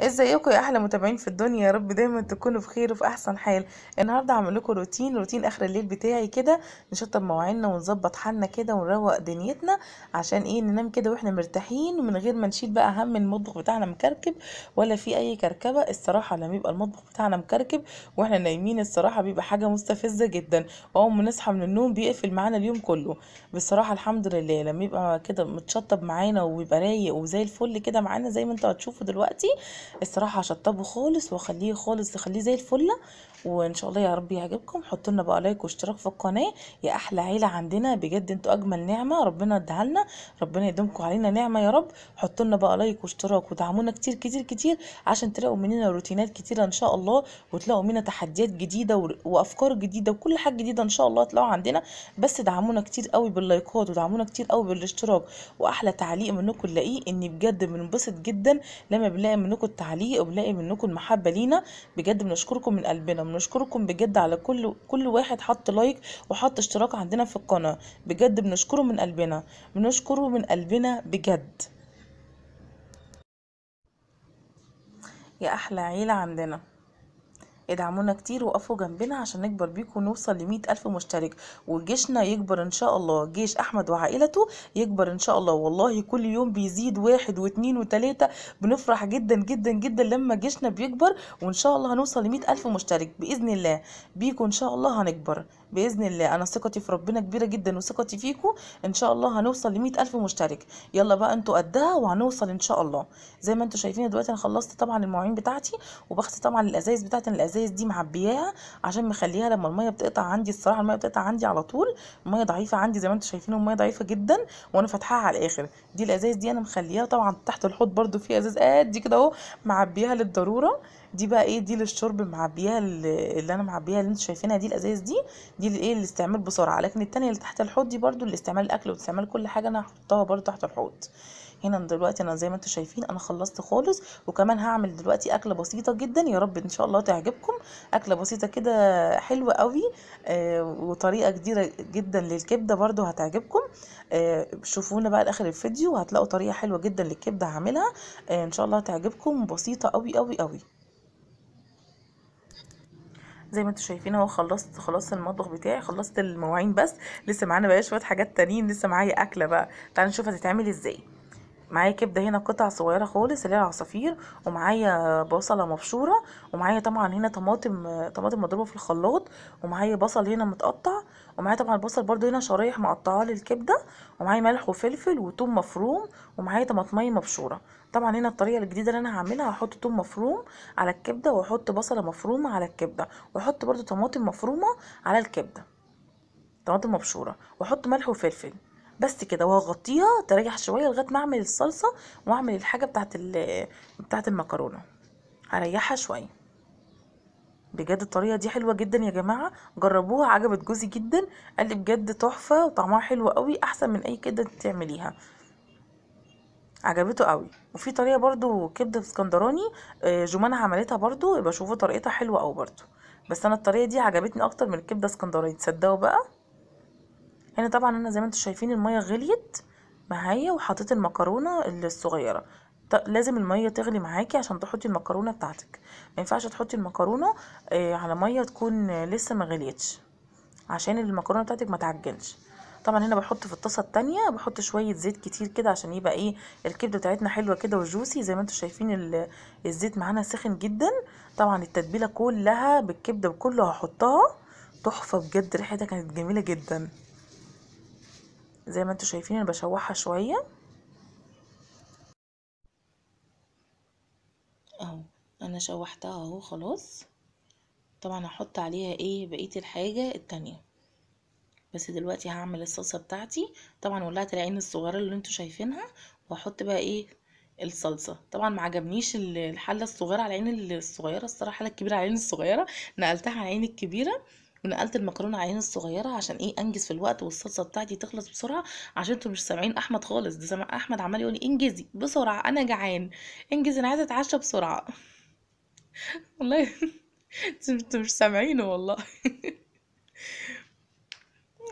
ازيكم يا احلى متابعين في الدنيا يا رب دايما تكونوا بخير وفي احسن حال النهارده هعمل لكم روتين روتين اخر الليل بتاعي كده نشطب مواعيننا ونظبط حالنا كده ونروق دنيتنا عشان ايه ننام كده واحنا مرتاحين من غير ما نشيل بقى هم المطبخ بتاعنا مكركب ولا في اي كركبه الصراحه لما يبقى المطبخ بتاعنا مكركب واحنا نايمين الصراحه بيبقى حاجه مستفزه جدا واول ما نصحى من النوم بيقفل معانا اليوم كله بصراحه الحمد لله لما يبقى كده متشطب معانا ويبقى رايق وزي الفل كده معانا زي ما انتوا هتشوفوا دلوقتي الصراحه هشطبه خالص واخليه خالص اخليه زي الفله وان شاء الله يا رب يعجبكم حطوا لنا بقى لايك واشتراك في القناه يا احلى عيله عندنا بجد انتوا اجمل نعمه ربنا اداها لنا ربنا يديمكم علينا نعمه يا رب حطوا لنا بقى لايك واشتراك ودعمونا كتير كتير كتير عشان تلاقوا مننا روتينات كتيره ان شاء الله وتلاقوا مننا تحديات جديده وافكار جديده وكل حاجه جديده ان شاء الله تلاقوا عندنا بس دعمونا كتير قوي باللايكات ودعمونا كتير قوي بالاشتراك واحلى تعليق منكم نلاقيه ان بجد بنبسط جدا لما بنلاقي منكم التعليق وبنلاقي منكم محبه لينا بجد بنشكركم من قلبنا بنشكركم بجد على كل كل واحد حط لايك وحط اشتراك عندنا في القناه بجد بنشكره من قلبنا بنشكره من قلبنا بجد يا احلى عيله عندنا ادعمونا كتير وقفوا جنبنا عشان نكبر بيكم ونوصل لمية ألف مشترك وجيشنا يكبر إن شاء الله جيش أحمد وعائلته يكبر إن شاء الله والله كل يوم بيزيد واحد واثنين وتلاتة بنفرح جدا جدا جدا لما جيشنا بيكبر وإن شاء الله هنوصل لمية ألف مشترك بإذن الله بيكم إن شاء الله هنكبر باذن الله انا ثقتي في ربنا كبيره جدا وثقتي فيكم ان شاء الله هنوصل ل ألف مشترك يلا بقى انتوا قدها وهنوصل ان شاء الله زي ما انتوا شايفين دلوقتي انا خلصت طبعا المواعين بتاعتي وبخت طبعا الازايز بتاعتي الازايز دي معبياها عشان مخليها لما الميه بتقطع عندي الصراحه الميه بتقطع عندي على طول الميه ضعيفه عندي زي ما انتوا شايفين الميه ضعيفه جدا وانا فاتحاها على الاخر دي الازايز دي انا مخليها طبعا تحت الحوض برده في ازاز قد كده اهو معبياها للضروره دي بقى ايه دي للشرب معبيها اللي انا معبيها اللي انتوا شايفينها دي الازايز دي دي الايه الاستعمال بسرعه لكن الثانيه اللي تحت الحوض دي برده لاستعمال الاكل واستعمال كل حاجه انا هحطها برده تحت الحوض هنا دلوقتي انا زي ما انتوا شايفين انا خلصت خالص وكمان هعمل دلوقتي اكله بسيطه جدا يا رب ان شاء الله تعجبكم اكله بسيطه كده حلوه قوي آه وطريقه جديده جدا للكبده برده هتعجبكم آه شوفونا بقى لاخر الفيديو وهتلاقوا طريقه حلوه جدا للكبده هعملها آه ان شاء الله هتعجبكم بسيطه قوي قوي قوي زي ما انتم شايفين اهو خلصت خلاص المطبخ بتاعي خلصت المواعين بس لسه معانا بقى شويه حاجات تانيين لسه معايا اكله بقى تعالى نشوف هتتعمل ازاي معايا كبده هنا قطع صغيره خالص اللي هي العصافير ومعايا بصله مبشوره ومعايا طبعا هنا طماطم طماطم مضروبه في الخلاط ومعايا بصل هنا متقطع ومعايا طبعا البصل برده هنا شرايح مقطعاه للكبده ومعايا ملح وفلفل وتوم مفروم ومعايا طماطميه مبشوره طبعا هنا الطريقه الجديده اللي انا هعملها هحط توم مفروم على الكبده واحط بصله مفرومه على الكبده واحط برده طماطم مفرومه على الكبده طماطم مبشوره واحط ملح وفلفل بس كده وهغطيها تريح شويه لغايه ما اعمل الصلصه واعمل الحاجه بتاعت بتاعت المكرونه هريحها شويه بجد الطريقه دي حلوه جدا يا جماعه جربوها عجبت جوزي جدا قال لي بجد تحفه وطعمها حلو قوي احسن من اي كبده تعمليها عجبته قوي وفي طريقه برضو كبده اسكندراني آه، جمانه عملتها برضو يبقى شوفوا طريقتها حلوه قوي برضو بس انا الطريقه دي عجبتني اكتر من الكبده اسكندراني تصدقوا بقى هنا طبعا انا زي ما انتم شايفين الميه غليت معايا وحطيت المكرونه الصغيره لازم الميه تغلي معاكي عشان تحطي المكرونه بتاعتك ما ينفعش تحطي المكرونه آه، على ميه تكون لسه ما غليتش عشان المكرونه بتاعتك ما تعجنش طبعا هنا بحط في الطاسه التانية بحط شويه زيت كتير كده عشان يبقى ايه الكبده بتاعتنا حلوه كده وجوسي زي ما انتم شايفين الزيت معانا سخن جدا طبعا التتبيله كلها بالكبده وكله هحطها تحفه بجد ريحتها كانت جميله جدا زي ما انتم شايفين انا بشوحها شويه انا شوحتها اهو خلاص طبعا هحط عليها ايه بقيه الحاجه التانية بس دلوقتي هعمل الصلصه بتاعتي طبعا ولعت العين الصغيره اللي انتوا شايفينها واحط بقى ايه الصلصه طبعا ما عجبنيش الحله الصغيره على العين الصغيره الصراحه الحله الكبيره على العين الصغيره نقلتها على العين الكبيره ونقلت المكرونه على العين الصغيره عشان ايه انجز في الوقت والصلصه بتاعتي تخلص بسرعه عشان انتوا مش سامعين احمد خالص ده سامع احمد عمال يقول انجزي بسرعه انا جعان انجزي انا عايزه اتعشى بسرعه والله انتوا مش سامعينه والله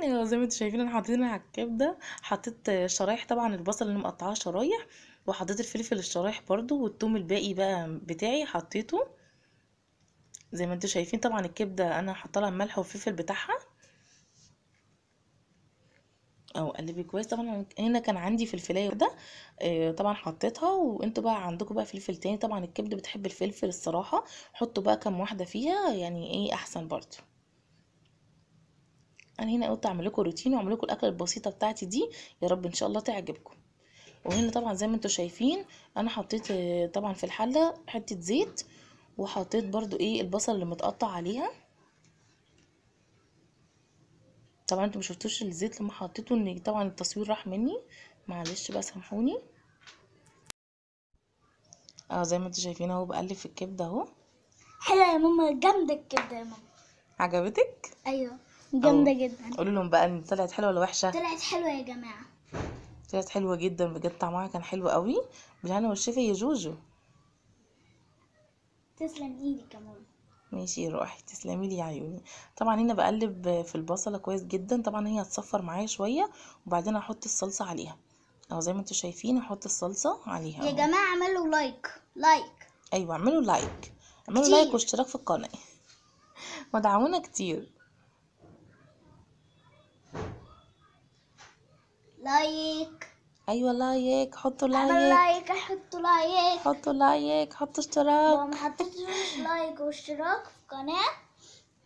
زي ما انتوا شايفين انا حطيت على الكبده حطيت شرايح طبعا البصل اللي مقطعاه شرايح وحطيت الفلفل الشرايح برضو والثوم الباقي بقى بتاعي حطيته زي ما انتوا شايفين طبعا الكبده انا حاطه لها الملح والفلفل بتاعها او قلبي كويس طبعا هنا كان عندي فلفلايه كده آه، طبعا حطيتها وانتوا بقى عندكم بقى فلفل تاني طبعا الكبد بتحب الفلفل الصراحه حطوا بقى كام واحده فيها يعني ايه احسن برضو انا هنا قلت اعمل لكم روتين واعمل لكم الاكله البسيطه بتاعتي دي يا رب ان شاء الله تعجبكم وهنا طبعا زي ما انتوا شايفين انا حطيت آه، طبعا في الحله حته زيت وحطيت برضو ايه البصل اللي متقطع عليها طبعا انتوا مشفتوش الزيت لما حطيته ان طبعا التصوير راح مني معلش بقى سامحوني اه زي ما انتوا شايفين اهو بقلب في الكبده اهو حلوه يا ماما جامده الكبده يا ماما عجبتك ايوه جامده جدا قولوا لهم بقى ان طلعت حلوه ولا وحشه طلعت حلوه يا جماعه طلعت حلوه جدا بجد طعمها كان حلو قوي بالهنا والشفا يا جوجو تسلم ايدك يا ماما ماشي يا روحي تسلمي لي يا عيوني طبعا هنا بقلب في البصله كويس جدا طبعا هي هتصفر معايا شويه وبعدين هحط الصلصه عليها اهو زي ما انتم شايفين هحط الصلصه عليها يا جماعه اعملوا لايك لايك ايوه اعملوا لايك اعملوا كتير. لايك واشتراك في القناه ودعونا كتير لايك ايوه لايك حطوا لايك حطوا لايك حطوا لايك حطوا اشتراك لو ما حطيتوش لايك واشتراك في القناه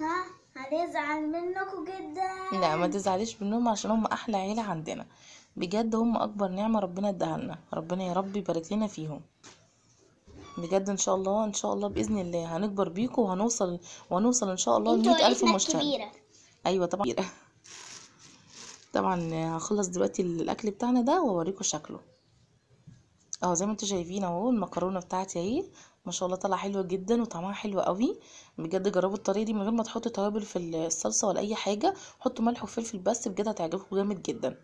ها هنزعل منكم جدا لا ما تزعليش منهم عشان هم احلى عيله عندنا بجد هم اكبر نعمه ربنا اداها لنا ربنا يا رب يبارك لنا فيهم بجد ان شاء الله ان شاء الله باذن الله هنكبر بيكم وهنوصل وهنوصل ان شاء الله ل 100000 مشترك ايوه طبعا طبعا هخلص دلوقتي الاكل بتاعنا ده واوريكم شكله اهو زي ما انتم شايفين اهو المكرونه بتاعتي اهي ما شاء الله طالعه حلوه جدا وطعمها حلو قوي بجد جربوا الطريقه دي من غير ما تحطوا توابل في الصلصه ولا اي حاجه حطوا ملح وفلفل بس بجد هتعجبكم جامد جدا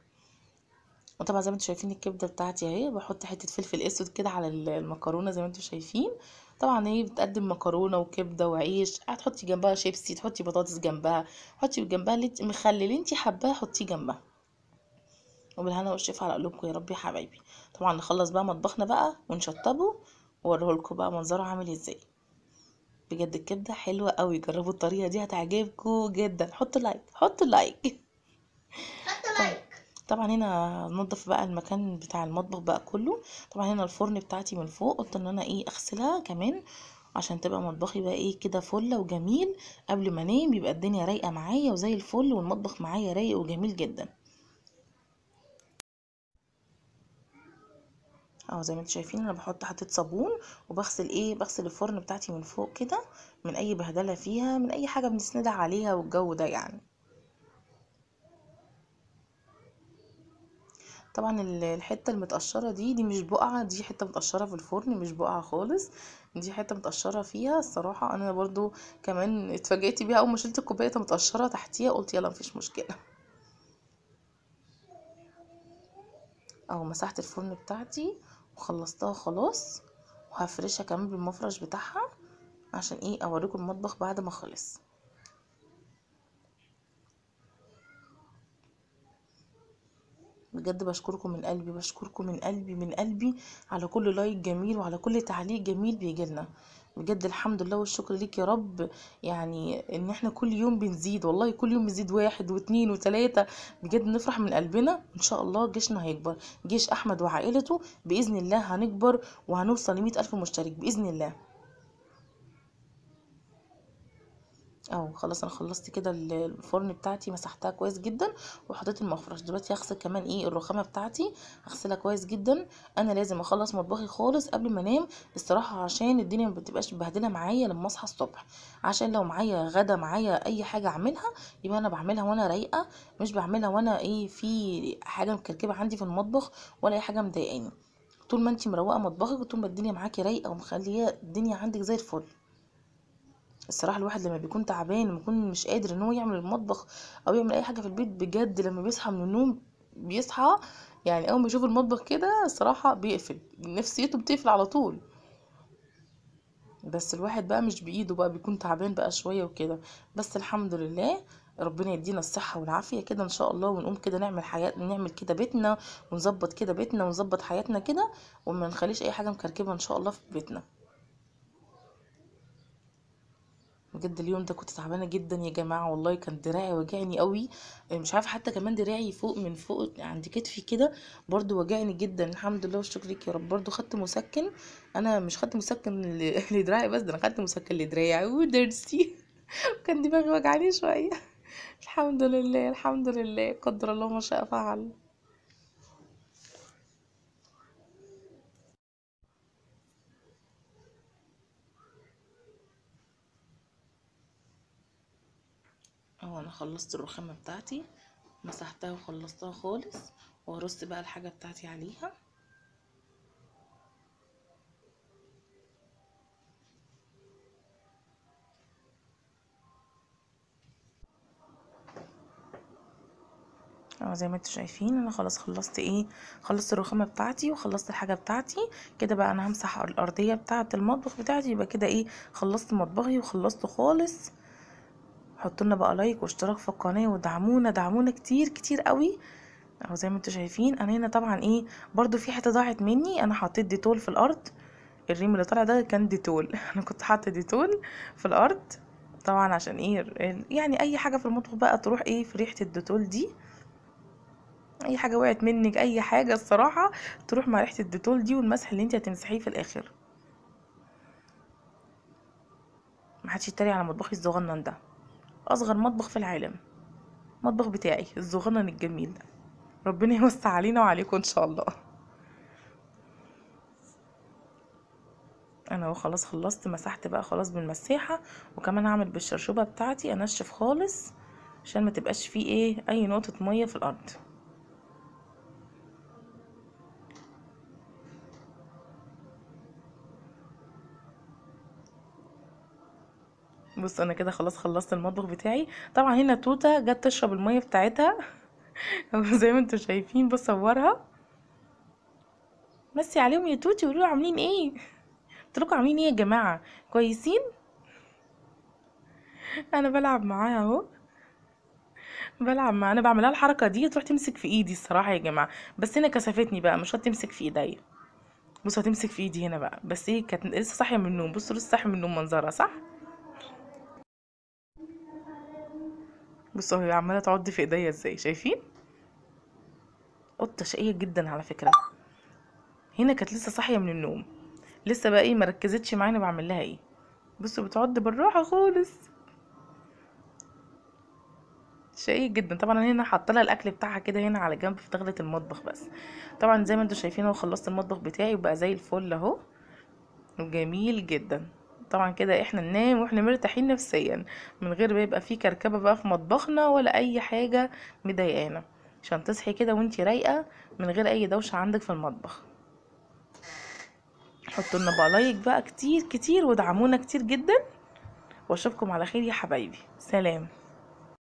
وطبعا زي ما انتم شايفين الكبده بتاعتي اهي بحط حته فلفل اسود كده على المكرونه زي ما انتم شايفين طبعا هي إيه، بتقدم مكرونه وكبده وعيش هتحطي جنبها شيبسي تحطي بطاطس جنبها حطي جنبها اللي مخلي اللي انت حباه حطيه جنبها وبالهنا والشفا على قلوبكم يا رب يا حبايبي طبعا نخلص بقى مطبخنا بقى ونشطبه واوريهولكم بقى منظره عامل ازاي بجد الكبده حلوه قوي جربوا الطريقه دي هتعجبكم جدا حطوا لايك حطوا لايك حطوا طيب. لايك طبعا هنا نضف بقى المكان بتاع المطبخ بقى كله طبعا هنا الفرن بتاعتي من فوق قلت ان انا ايه اغسلها كمان عشان تبقى مطبخي بقى ايه كده فله وجميل قبل ما انام بيبقى الدنيا رايقه معايا وزي الفل والمطبخ معايا رايق وجميل جدا اهو زي ما انتم شايفين انا بحط حته صابون وبغسل ايه بغسل الفرن بتاعتي من فوق كده من اي بهدله فيها من اي حاجه بنسندها عليها والجو ده يعني طبعا الحته المتقشره دي دي مش بقعه دي حته متقشره في الفرن مش بقعه خالص دي حته متقشره فيها الصراحه انا برضو كمان اتفاجئت بيها اول ما شلت الكوبايه متقشره تحتيها قلت يلا مفيش مشكله او مسحت الفرن بتاعتي وخلصتها خلاص وهفرشها كمان بالمفرش بتاعها عشان ايه اوريكم المطبخ بعد ما خلص بجد بشكركم من قلبي بشكركم من قلبي من قلبي على كل لايك جميل وعلى كل تعليق جميل بيجيلنا بجد الحمد لله والشكر ليك يا رب يعني ان احنا كل يوم بنزيد والله كل يوم بنزيد واحد واتنين وثلاثه بجد نفرح من قلبنا ان شاء الله جيشنا هيكبر جيش احمد وعائلته باذن الله هنكبر وهنوصل لمية الف مشترك باذن الله اهو خلاص انا خلصت كده الفرن بتاعتي مسحتها كويس جدا وحطيت المفرش دلوقتي هغسل كمان ايه الرخامه بتاعتي هغسلها كويس جدا انا لازم اخلص مطبخي خالص قبل ما انام الصراحه عشان الدنيا ما بتبقاش مبهدله معايا لما اصحى الصبح عشان لو معايا غدا معايا اي حاجه اعملها يبقى انا بعملها وانا رايقه مش بعملها وانا ايه في حاجه مكركبه عندي في المطبخ ولا اي حاجه مضايقاني طول ما انت مروقه مطبخك وطول ما الدنيا معاكي رايقه ومخليه الدنيا عندك زي الفل الصراحه الواحد لما بيكون تعبان لما بيكون مش قادر ان هو يعمل المطبخ او يعمل اي حاجه في البيت بجد لما بيصحى من النوم بيصحى يعني اول ما يشوف المطبخ كده الصراحه بيقفل نفسيته بتقفل على طول بس الواحد بقى مش بايده بقى بيكون تعبان بقى شويه وكده بس الحمد لله ربنا يدينا الصحه والعافيه كده ان شاء الله ونقوم كده نعمل حياه نعمل كده بيتنا ونظبط كده بيتنا ونظبط حياتنا كده وما نخليش اي حاجه مكركبه ان شاء الله في بيتنا بجد اليوم ده كنت تعبانه جدا يا جماعه والله كان دراعي واجعني قوي آه، مش عارفه حتى كمان دراعي فوق من فوق عند كتفي كده برضو واجعني جدا الحمد لله والشكر ليك يا رب برضو خدت مسكن انا مش خدت مسكن لدراعي بس ده انا خدت مسكن لدراعي ودرسي كان دماغي وجعاني شويه الحمد لله الحمد لله قدر الله ما شاء فعل اهو انا خلصت الرخامه بتاعتي مسحتها وخلصتها خالص وهرص بقى الحاجه بتاعتي عليها اهو زي ما انتوا شايفين انا خلاص خلصت ايه خلصت الرخامه بتاعتي وخلصت الحاجه بتاعتي كده بقى انا همسح الارضيه بتاعه المطبخ بتاعتي يبقى كده ايه خلصت مطبخي وخلصته خالص حطوا لنا بقى لايك واشتراك في القناه ودعمونا دعمونا كتير كتير قوي اهو زي ما انتوا شايفين انا هنا طبعا ايه برضو في حته ضاعت مني انا حطيت ديتول في الارض الريم اللي طالع ده كان ديتول انا كنت حاطه ديتول في الارض طبعا عشان ايه يعني اي حاجه في المطبخ بقى تروح ايه في ريحه الديتول دي اي حاجه وقعت منك اي حاجه الصراحه تروح مع ريحه الديتول دي والمسح اللي انت هتمسحيه في الاخر محدش يتريق على مطبخي الصغنن ده اصغر مطبخ في العالم المطبخ بتاعي الزغنن الجميل ده ربنا يوسع علينا وعليكم ان شاء الله انا خلاص خلصت مسحت بقى خلاص بالمساحه وكمان هعمل بالشرشوبه بتاعتي انشف خالص عشان ما تبقاش فيه ايه اي نقطه ميه في الارض بص انا كده خلاص خلصت المطبخ بتاعي طبعا هنا توته جت تشرب الميه بتاعتها زي ما انتوا شايفين بصورها مسي عليهم يا توتي وقولوا عاملين ايه تركوا عاملين ايه يا جماعه كويسين انا بلعب معاها اهو بلعب معاها انا بعملها الحركه دي تروح تمسك في ايدي الصراحه يا جماعه بس هنا كسفتني بقى مش هتمسك في ايديا بص هتمسك في ايدي هنا بقى بس ايه كانت لسه صاحيه من النوم بصوا لسه صاحيه من النوم منظرها صح بصوا هي عماله تعض في ايديا ازاي شايفين قطه شقيه جدا على فكره هنا كانت لسه صاحيه من النوم لسه بقى ايه مركزتش معايا انا بعمل لها ايه بصوا بتعض بالراحه خالص شقيق جدا طبعا انا هنا حاطه لها الاكل بتاعها كده هنا على جنب في دخله المطبخ بس طبعا زي ما انتم شايفين اهو خلصت المطبخ بتاعي وبقى زي الفل اهو وجميل جدا طبعا كده احنا ننام واحنا مرتاحين نفسيا من غير ما يبقى في كركبه بقى في مطبخنا ولا اي حاجه مضايقانا عشان تصحي كده وانتي رايقه من غير اي دوشه عندك في المطبخ حطوا لنا بقى لايك بقى كتير كتير وادعمونا كتير جدا واشوفكم على خير يا حبايبي سلام